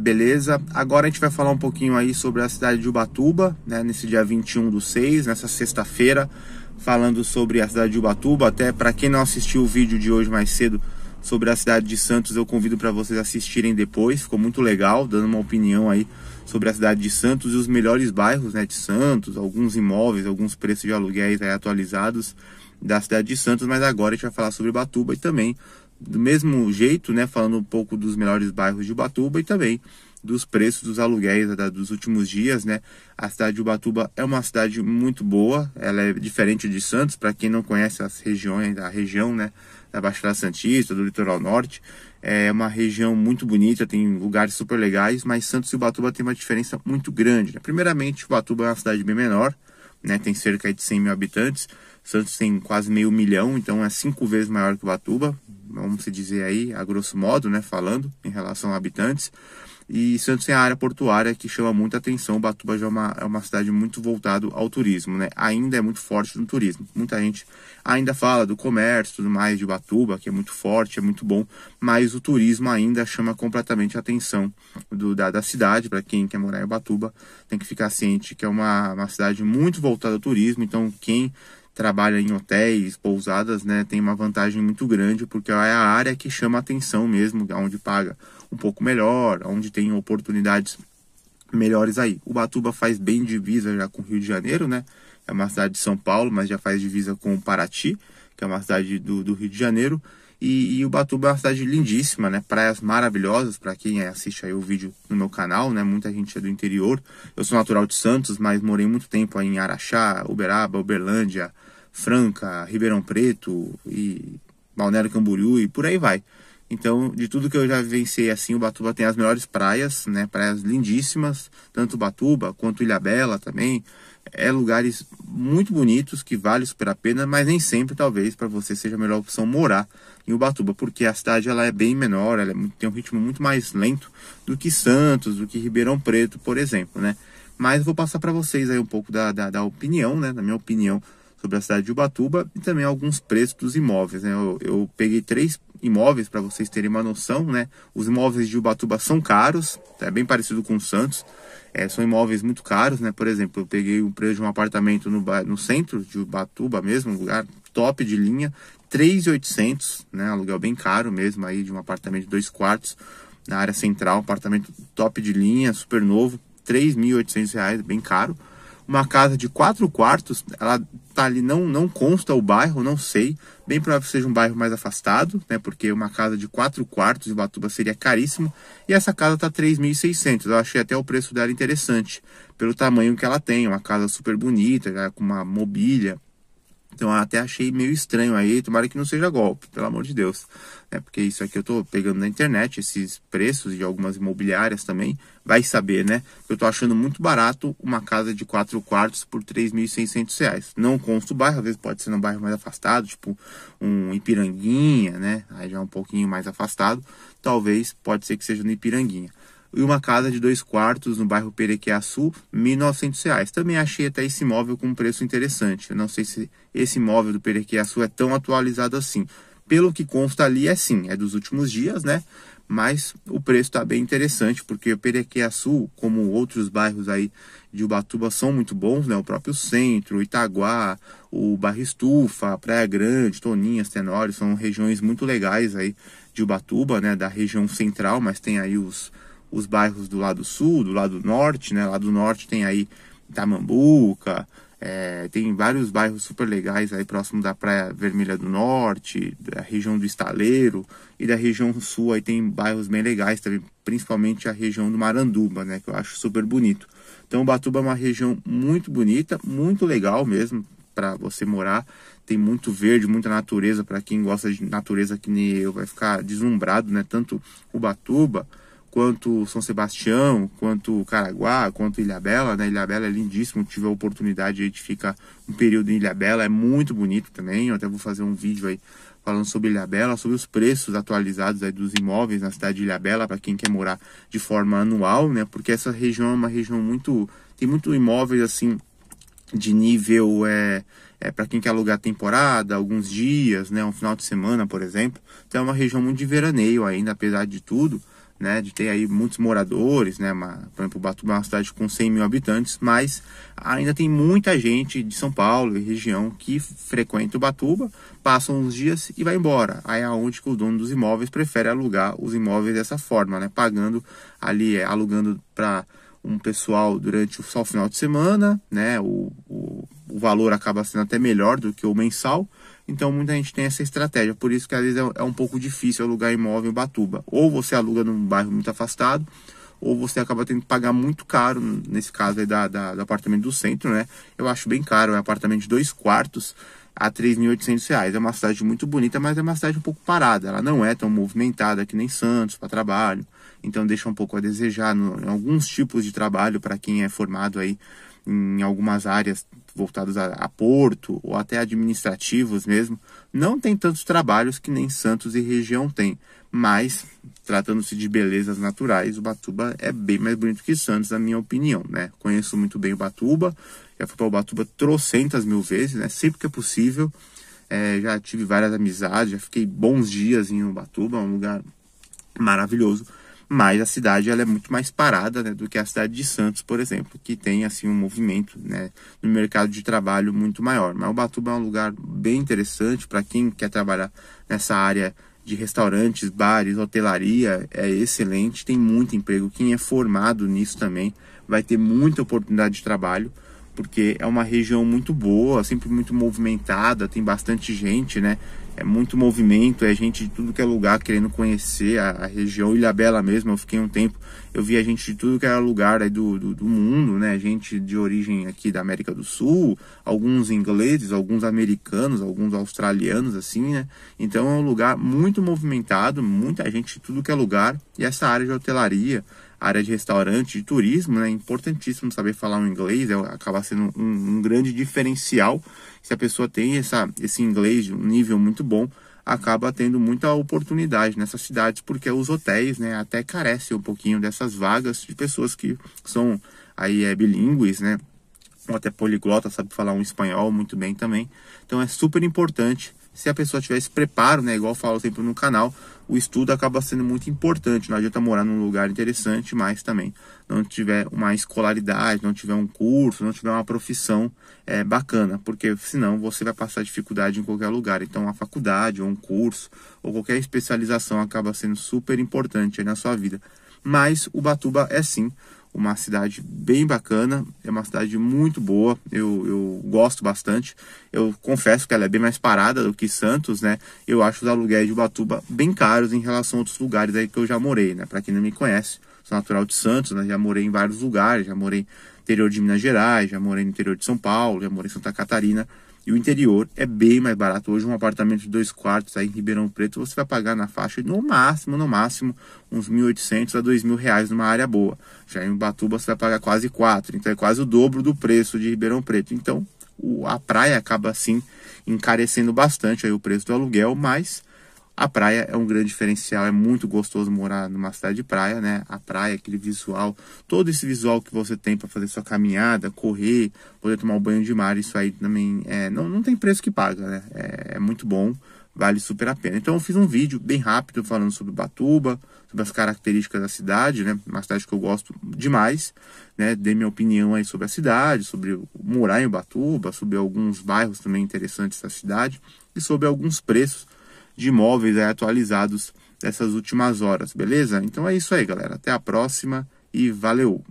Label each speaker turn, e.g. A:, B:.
A: beleza? Agora a gente vai falar um pouquinho aí sobre a cidade de Ubatuba, né? Nesse dia 21 do 6, nessa sexta-feira, falando sobre a cidade de Ubatuba. Até para quem não assistiu o vídeo de hoje mais cedo sobre a cidade de Santos, eu convido para vocês assistirem depois, ficou muito legal, dando uma opinião aí sobre a cidade de Santos e os melhores bairros né, de Santos, alguns imóveis, alguns preços de aluguéis atualizados da cidade de Santos, mas agora a gente vai falar sobre Batuba e também do mesmo jeito, né, falando um pouco dos melhores bairros de Ubatuba e também dos preços dos aluguéis dos últimos dias, né? A cidade de Ubatuba é uma cidade muito boa, ela é diferente de Santos, para quem não conhece as regiões, da região, né, da Baixada Santista, do litoral norte, é uma região muito bonita, tem lugares super legais, mas Santos e Ubatuba tem uma diferença muito grande. Né? Primeiramente, Ubatuba é uma cidade bem menor, né? Tem cerca de 100 mil habitantes. Santos tem quase meio milhão, então é cinco vezes maior que Batuba, vamos dizer aí, a grosso modo, né? Falando em relação a habitantes. E Santos tem a área portuária que chama muita atenção. Batuba já é uma, é uma cidade muito voltada ao turismo, né? Ainda é muito forte no turismo. Muita gente ainda fala do comércio tudo mais de Batuba, que é muito forte, é muito bom, mas o turismo ainda chama completamente a atenção do, da, da cidade. Para quem quer morar em Batuba, tem que ficar ciente que é uma, uma cidade muito voltada ao turismo. Então, quem trabalha em hotéis, pousadas, né, tem uma vantagem muito grande, porque é a área que chama atenção mesmo, onde paga um pouco melhor, onde tem oportunidades melhores aí. Batuba faz bem divisa já com o Rio de Janeiro, né? É uma cidade de São Paulo, mas já faz divisa com Paraty, que é uma cidade do, do Rio de Janeiro. E, e Batuba é uma cidade lindíssima, né? Praias maravilhosas para quem assiste aí o vídeo no meu canal, né? Muita gente é do interior. Eu sou natural de Santos, mas morei muito tempo aí em Araxá, Uberaba, Uberlândia, Franca, Ribeirão Preto e Balneário Camboriú e por aí vai. Então, de tudo que eu já vivenciei assim, o Batuba tem as melhores praias, né? Praias lindíssimas, tanto Batuba quanto Ilhabela também. É lugares muito bonitos que vale super a pena, mas nem sempre talvez para você seja a melhor opção morar em Ubatuba, porque a cidade ela é bem menor, ela é tem um ritmo muito mais lento do que Santos, do que Ribeirão Preto, por exemplo, né? Mas vou passar para vocês aí um pouco da, da, da opinião, né? Da minha opinião sobre a cidade de Ubatuba e também alguns preços dos imóveis. Né? Eu, eu peguei três imóveis para vocês terem uma noção. Né? Os imóveis de Ubatuba são caros, é bem parecido com Santos. É, são imóveis muito caros, né? Por exemplo, eu peguei um preço de um apartamento no, no centro de Ubatuba mesmo, um lugar top de linha, 3.800, né? Aluguel bem caro mesmo aí de um apartamento de dois quartos na área central, apartamento top de linha, super novo, 3.800 reais, bem caro uma casa de quatro quartos, ela tá ali, não, não consta o bairro, não sei. Bem provável que seja um bairro mais afastado, né? Porque uma casa de quatro quartos em Batuba seria caríssimo. E essa casa tá 3.600. Eu achei até o preço dela interessante, pelo tamanho que ela tem. Uma casa super bonita, né, com uma mobília então até achei meio estranho aí, tomara que não seja golpe, pelo amor de Deus. Né? Porque isso aqui eu tô pegando na internet, esses preços de algumas imobiliárias também, vai saber, né? Eu tô achando muito barato uma casa de quatro quartos por R$ reais. Não consta o bairro, às vezes pode ser num bairro mais afastado, tipo um Ipiranguinha, né? Aí já é um pouquinho mais afastado, talvez pode ser que seja no Ipiranguinha e uma casa de dois quartos no bairro Perequiaçu, R$ 1.900. Também achei até esse imóvel com um preço interessante. Eu não sei se esse imóvel do Perequiaçu é tão atualizado assim. Pelo que consta ali, é sim, é dos últimos dias, né? Mas o preço está bem interessante, porque o Perequiaçu, como outros bairros aí de Ubatuba, são muito bons, né? O próprio centro, Itaguá, o Barra Estufa, Praia Grande, Toninhas, Tenório, são regiões muito legais aí de Ubatuba, né? Da região central, mas tem aí os os bairros do lado sul, do lado norte, né? Lá do norte tem aí Tamambuca, é, tem vários bairros super legais aí próximo da Praia Vermelha do Norte, da região do Estaleiro e da região sul aí tem bairros bem legais também, principalmente a região do Maranduba, né? Que eu acho super bonito. Então, Batuba é uma região muito bonita, muito legal mesmo para você morar. Tem muito verde, muita natureza. Para quem gosta de natureza que nem eu, vai ficar deslumbrado, né? Tanto o Batuba quanto São Sebastião, quanto Caraguá, quanto Ilhabela, né? Ilhabela é lindíssimo, tive a oportunidade de ficar um período em Ilhabela, é muito bonito também, eu até vou fazer um vídeo aí falando sobre Ilhabela, sobre os preços atualizados aí dos imóveis na cidade de Ilhabela para quem quer morar de forma anual, né? Porque essa região é uma região muito tem muito imóveis assim de nível é, é para quem quer alugar temporada, alguns dias, né, um final de semana, por exemplo. Então é uma região muito de veraneio ainda, apesar de tudo né, de ter aí muitos moradores, né, uma, por exemplo, Batuba é uma cidade com 100 mil habitantes, mas ainda tem muita gente de São Paulo e região que frequenta o Batuba, passam uns dias e vai embora. Aí é onde que o dono dos imóveis prefere alugar os imóveis dessa forma, né, pagando ali, é, alugando para um pessoal durante o só o final de semana, né? O, o, o, valor acaba sendo até melhor do que o mensal. Então muita gente tem essa estratégia. Por isso que às vezes é, é um pouco difícil alugar imóvel em Batuba. Ou você aluga num bairro muito afastado, ou você acaba tendo que pagar muito caro, nesse caso aí da, da, do apartamento do centro, né? Eu acho bem caro, é um apartamento de dois quartos, a 3.800 reais. É uma cidade muito bonita, mas é uma cidade um pouco parada. Ela não é tão movimentada que nem Santos para trabalho. Então deixa um pouco a desejar no, em alguns tipos de trabalho para quem é formado aí em algumas áreas voltadas a, a, porto ou até administrativos mesmo, não tem tantos trabalhos que nem Santos e região tem. Mas, tratando-se de belezas naturais, o Batuba é bem mais bonito que Santos, na minha opinião. Né? Conheço muito bem o Batuba, já fui para o Batuba trocentas mil vezes, né? sempre que é possível. É, já tive várias amizades, já fiquei bons dias em Ubatuba, um lugar maravilhoso mas a cidade ela é muito mais parada né, do que a cidade de Santos, por exemplo, que tem assim um movimento né, no mercado de trabalho muito maior. Mas Batuba é um lugar bem interessante para quem quer trabalhar nessa área de restaurantes, bares, hotelaria, é excelente, tem muito emprego. Quem é formado nisso também vai ter muita oportunidade de trabalho, porque é uma região muito boa, sempre muito movimentada, tem bastante gente, né? é muito movimento, é gente de tudo que é lugar querendo conhecer a, a região Ilha Bela mesmo. Eu fiquei um tempo, eu via gente de tudo que era lugar aí do, do, do, mundo, né? Gente de origem aqui da América do Sul, alguns ingleses, alguns americanos, alguns australianos, assim, né? Então é um lugar muito movimentado, muita gente de tudo que é lugar. E essa área de hotelaria, área de restaurante, de turismo, né? É importantíssimo saber falar o um inglês, é, acaba sendo um, um, grande diferencial. Se a pessoa tem essa, esse inglês de um nível muito bom, acaba tendo muita oportunidade nessas cidades, porque os hotéis, né, até carecem um pouquinho dessas vagas de pessoas que são aí é, bilíngues, né? Ou até poliglota, sabe falar um espanhol muito bem também. Então é super importante se a pessoa tiver esse preparo, né, igual eu falo sempre no canal, o estudo acaba sendo muito importante. Não adianta morar num lugar interessante, mas também não tiver uma escolaridade, não tiver um curso, não tiver uma profissão é, bacana, porque senão você vai passar dificuldade em qualquer lugar. Então, a faculdade, ou um curso, ou qualquer especialização acaba sendo super importante na sua vida. Mas o Batuba é sim uma cidade bem bacana, é uma cidade muito boa, eu, eu gosto bastante. Eu confesso que ela é bem mais parada do que Santos, né? Eu acho os aluguéis de Ubatuba bem caros em relação a outros lugares aí que eu já morei, né? Para quem não me conhece, sou natural de Santos, né? Já morei em vários lugares, já morei no interior de Minas Gerais, já morei no interior de São Paulo, já morei em Santa Catarina. E o interior é bem mais barato. Hoje, um apartamento de dois quartos aí em Ribeirão Preto, você vai pagar na faixa no máximo, no máximo, uns 1.800 a 2.000 reais numa área boa. Já em Batuba, você vai pagar quase quatro. Então, é quase o dobro do preço de Ribeirão Preto. Então, a praia acaba assim encarecendo bastante aí o preço do aluguel, mas a praia é um grande diferencial, é muito gostoso morar numa cidade de praia, né? A praia, aquele visual, todo esse visual que você tem para fazer sua caminhada, correr, poder tomar um banho de mar, isso aí também é, não, não tem preço que paga, né? É, é muito bom, vale super a pena. Então eu fiz um vídeo bem rápido falando sobre Batuba, sobre as características da cidade, né? Uma cidade que eu gosto demais, né? Dei minha opinião aí sobre a cidade, sobre morar em Batuba, sobre alguns bairros também interessantes da cidade e sobre alguns preços de imóveis é, atualizados dessas últimas horas, beleza? Então é isso aí, galera. Até a próxima e valeu!